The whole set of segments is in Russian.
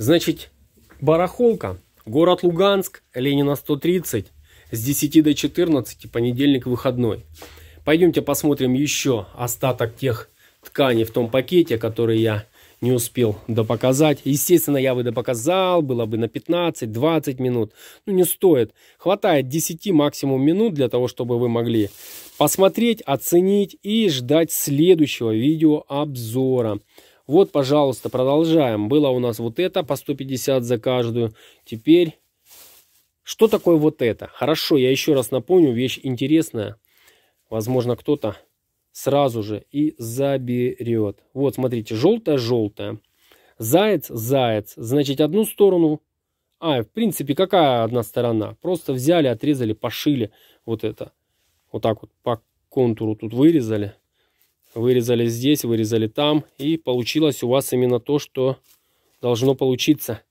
Значит, барахолка, город Луганск, Ленина 130, с 10 до 14, понедельник выходной. Пойдемте посмотрим еще остаток тех тканей в том пакете, который я не успел допоказать. Естественно, я бы допоказал, было бы на 15-20 минут. Ну, не стоит. Хватает 10 максимум минут для того, чтобы вы могли посмотреть, оценить и ждать следующего видеообзора. обзора вот, пожалуйста, продолжаем. Было у нас вот это по 150 за каждую. Теперь, что такое вот это? Хорошо, я еще раз напомню, вещь интересная. Возможно, кто-то сразу же и заберет. Вот, смотрите, желтое-желтое. Заяц-заяц. Значит, одну сторону... А, в принципе, какая одна сторона? Просто взяли, отрезали, пошили вот это. Вот так вот по контуру тут вырезали. Вырезали здесь, вырезали там. И получилось у вас именно то, что должно получиться.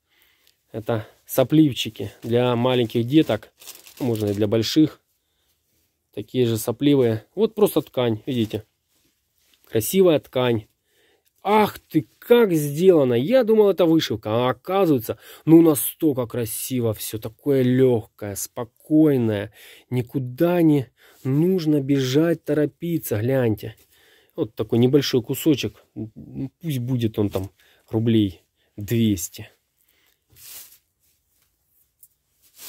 Это сопливчики для маленьких деток. Ну, можно и для больших. Такие же сопливые. Вот просто ткань, видите. Красивая ткань. Ах ты, как сделано! Я думал, это вышивка, а оказывается, ну настолько красиво все, такое легкое, спокойное, никуда не нужно бежать, торопиться, гляньте. Вот такой небольшой кусочек. Ну, пусть будет он там рублей 200.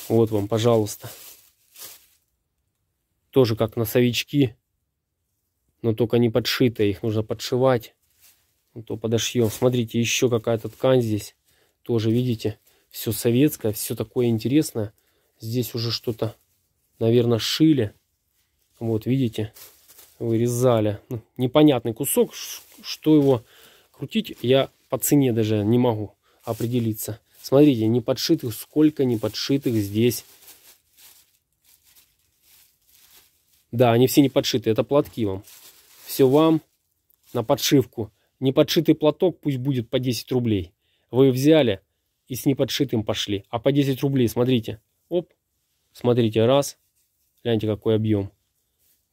Вот вам, пожалуйста. Тоже как носовички. Но только не подшитые. Их нужно подшивать. А то подошьем. Смотрите, еще какая-то ткань здесь. Тоже, видите, все советское. Все такое интересное. Здесь уже что-то, наверное, шили. Вот, видите вырезали. Ну, непонятный кусок, что его крутить, я по цене даже не могу определиться. Смотрите, не подшитых, сколько не подшитых здесь. Да, они все не подшиты, это платки вам. Все вам на подшивку. Не подшитый платок пусть будет по 10 рублей. Вы взяли и с неподшитым пошли. А по 10 рублей, смотрите. Оп, смотрите, раз. Гляньте, какой объем.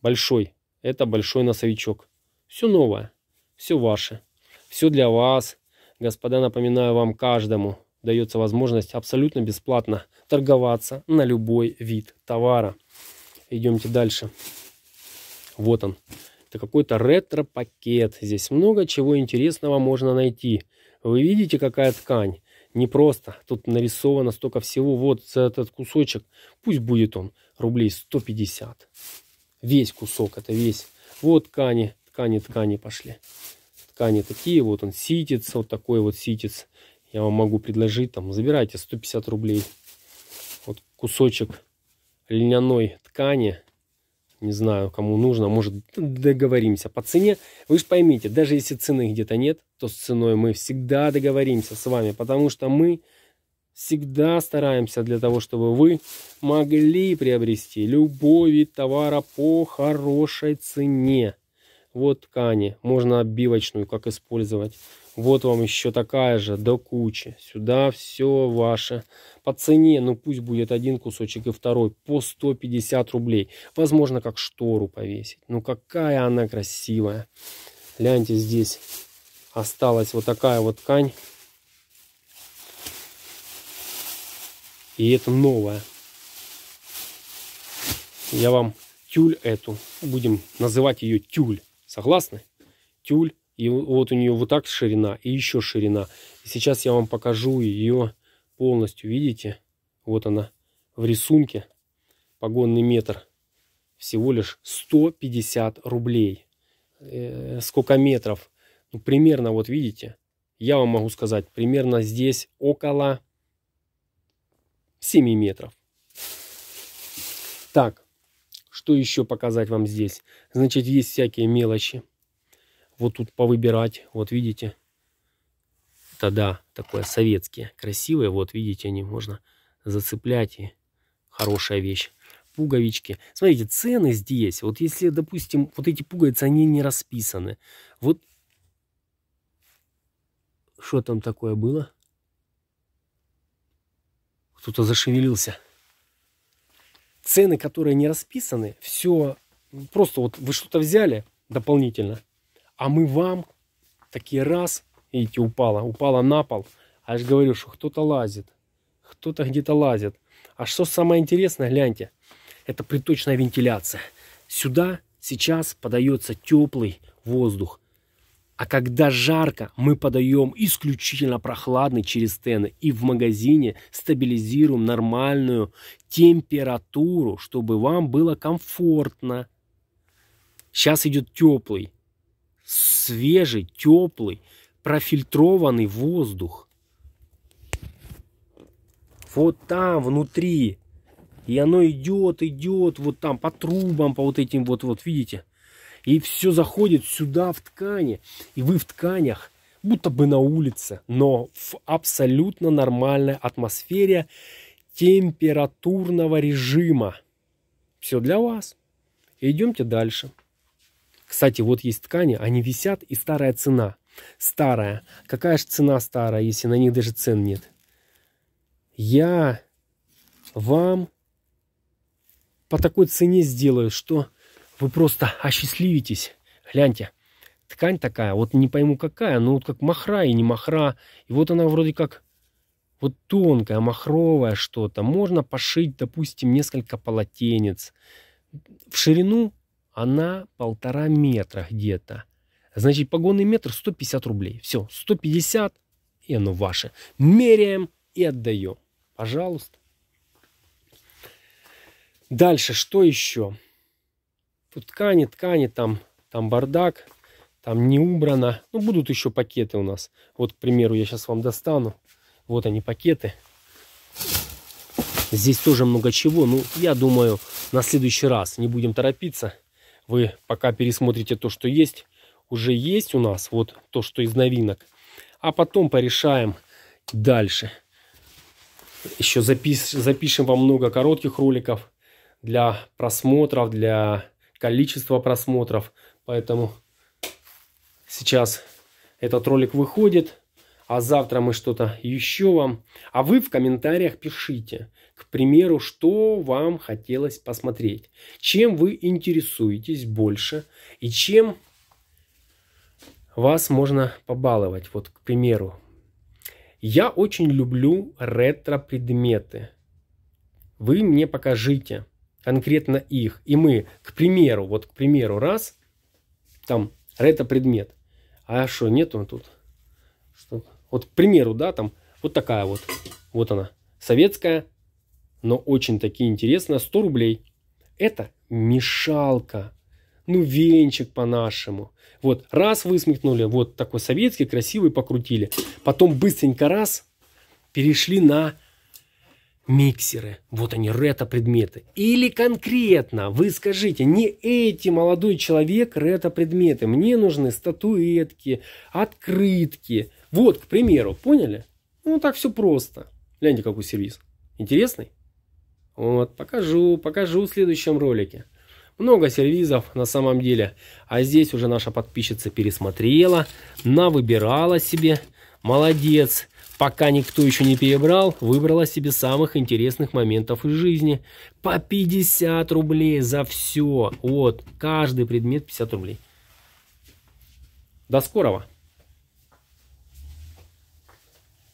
Большой. Это большой носовичок. Все новое. Все ваше. Все для вас. Господа, напоминаю вам каждому. Дается возможность абсолютно бесплатно торговаться на любой вид товара. Идемте дальше. Вот он. Это какой-то ретро-пакет. Здесь много чего интересного можно найти. Вы видите, какая ткань? Не просто. Тут нарисовано столько всего. Вот этот кусочек. Пусть будет он рублей 150. Весь кусок, это весь. Вот ткани, ткани, ткани пошли. Ткани такие, вот он ситец, вот такой вот ситец. Я вам могу предложить, там, забирайте 150 рублей. Вот кусочек льняной ткани, не знаю, кому нужно, может договоримся по цене. Вы же поймите, даже если цены где-то нет, то с ценой мы всегда договоримся с вами, потому что мы всегда стараемся для того, чтобы вы могли приобрести любой вид товара по хорошей цене. Вот ткани, можно обивочную как использовать. Вот вам еще такая же, до кучи. Сюда все ваше. По цене, ну пусть будет один кусочек и второй, по 150 рублей. Возможно, как штору повесить. Ну какая она красивая. Гляньте, здесь осталась вот такая вот ткань. И это новое. Я вам тюль эту, будем называть ее тюль. Согласны? Тюль. И вот у нее вот так ширина и еще ширина. И сейчас я вам покажу ее полностью. Видите? Вот она в рисунке. Погонный метр. Всего лишь 150 рублей. Э сколько метров? Ну, примерно, вот видите? Я вам могу сказать, примерно здесь около 7 метров. Так, что еще показать вам здесь? Значит, есть всякие мелочи. Вот тут повыбирать, вот видите. Тогда такое советские, красивые. Вот видите, они можно зацеплять и хорошая вещь. Пуговички. Смотрите, цены здесь. Вот если, допустим, вот эти пуговицы, они не расписаны. Вот что там такое было? Кто-то зашевелился. Цены, которые не расписаны, все просто вот вы что-то взяли дополнительно, а мы вам такие раз, видите, упала, упала на пол. А я же говорю, что кто-то лазит, кто-то где-то лазит. А что самое интересное, гляньте, это приточная вентиляция. Сюда сейчас подается теплый воздух. А когда жарко, мы подаем исключительно прохладный через стены и в магазине стабилизируем нормальную температуру, чтобы вам было комфортно. Сейчас идет теплый, свежий, теплый, профильтрованный воздух. Вот там внутри. И оно идет, идет вот там по трубам, по вот этим вот, вот видите, и все заходит сюда в ткани. И вы в тканях, будто бы на улице, но в абсолютно нормальной атмосфере температурного режима. Все для вас. Идемте дальше. Кстати, вот есть ткани, они висят, и старая цена. Старая. Какая же цена старая, если на них даже цен нет? Я вам по такой цене сделаю, что вы просто осчастливитесь. Гляньте, ткань такая, вот не пойму какая, но вот как махра и не махра. И вот она вроде как вот тонкая, махровая что-то. Можно пошить, допустим, несколько полотенец. В ширину она полтора метра где-то. Значит, погонный метр 150 рублей. Все, 150, и оно ваше. Меряем и отдаем. Пожалуйста. Дальше, что еще? Тут ткани, ткани, там, там бардак, там не убрано. Ну, будут еще пакеты у нас. Вот, к примеру, я сейчас вам достану. Вот они, пакеты. Здесь тоже много чего. Ну, я думаю, на следующий раз не будем торопиться. Вы пока пересмотрите то, что есть. Уже есть у нас вот то, что из новинок. А потом порешаем дальше. Еще запиш запишем вам много коротких роликов для просмотров, для количество просмотров. Поэтому сейчас этот ролик выходит, а завтра мы что-то еще вам. А вы в комментариях пишите, к примеру, что вам хотелось посмотреть, чем вы интересуетесь больше и чем вас можно побаловать. Вот, к примеру, я очень люблю ретро-предметы. Вы мне покажите, конкретно их. И мы, к примеру, вот к примеру, раз, там, это предмет. А что, нет он тут? Что? Вот к примеру, да, там, вот такая вот. Вот она, советская, но очень таки интересно, 100 рублей. Это мешалка. Ну, венчик по-нашему. Вот, раз высмехнули, вот такой советский, красивый, покрутили. Потом быстренько раз, перешли на миксеры, вот они, ретро-предметы. Или конкретно вы скажите, не эти молодой человек ретро-предметы, мне нужны статуэтки, открытки. Вот, к примеру, поняли? Ну, так все просто. Гляньте, какой сервис. Интересный? Вот, покажу, покажу в следующем ролике. Много сервизов на самом деле. А здесь уже наша подписчица пересмотрела, навыбирала себе. Молодец. Пока никто еще не перебрал, выбрала себе самых интересных моментов из жизни. По 50 рублей за все. Вот, каждый предмет 50 рублей. До скорого!